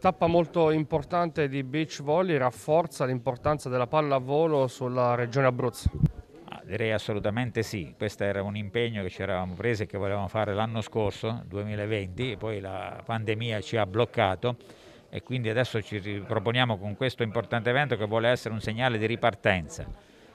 Tappa molto importante di beach volley rafforza l'importanza della palla a volo sulla regione Abruzzo. Ah, direi assolutamente sì, questo era un impegno che ci eravamo presi e che volevamo fare l'anno scorso, 2020, poi la pandemia ci ha bloccato e quindi adesso ci riproponiamo con questo importante evento che vuole essere un segnale di ripartenza,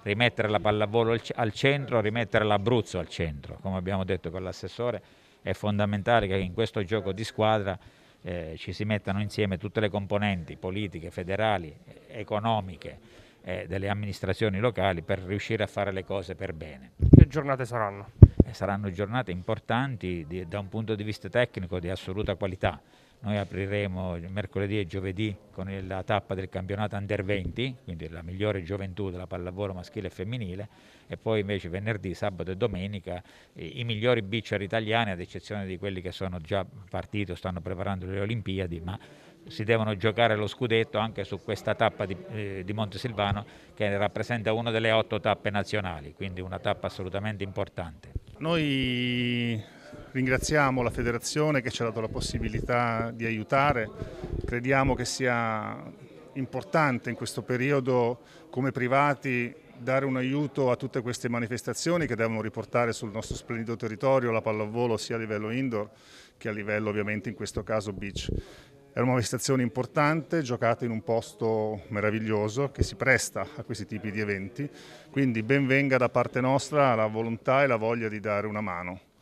rimettere la pallavolo al centro, rimettere l'Abruzzo al centro, come abbiamo detto con l'assessore, è fondamentale che in questo gioco di squadra eh, ci si mettano insieme tutte le componenti politiche, federali, eh, economiche eh, delle amministrazioni locali per riuscire a fare le cose per bene. Che giornate saranno? Eh, saranno giornate importanti di, da un punto di vista tecnico di assoluta qualità. Noi apriremo mercoledì e giovedì con la tappa del campionato Under 20, quindi la migliore gioventù della pallavolo maschile e femminile, e poi invece venerdì, sabato e domenica eh, i, migliori beacher italiani, ad eccezione di quelli che sono già partiti o stanno preparando le Olimpiadi, ma si devono giocare lo scudetto anche su questa tappa di, eh, di Montesilvano che rappresenta una delle otto tappe nazionali, quindi una tappa assolutamente importante. Noi Ringraziamo la federazione che ci ha dato la possibilità di aiutare, crediamo che sia importante in questo periodo come privati dare un aiuto a tutte queste manifestazioni che devono riportare sul nostro splendido territorio la pallavolo sia a livello indoor che a livello ovviamente in questo caso beach. È una manifestazione importante, giocata in un posto meraviglioso che si presta a questi tipi di eventi, quindi ben venga da parte nostra la volontà e la voglia di dare una mano.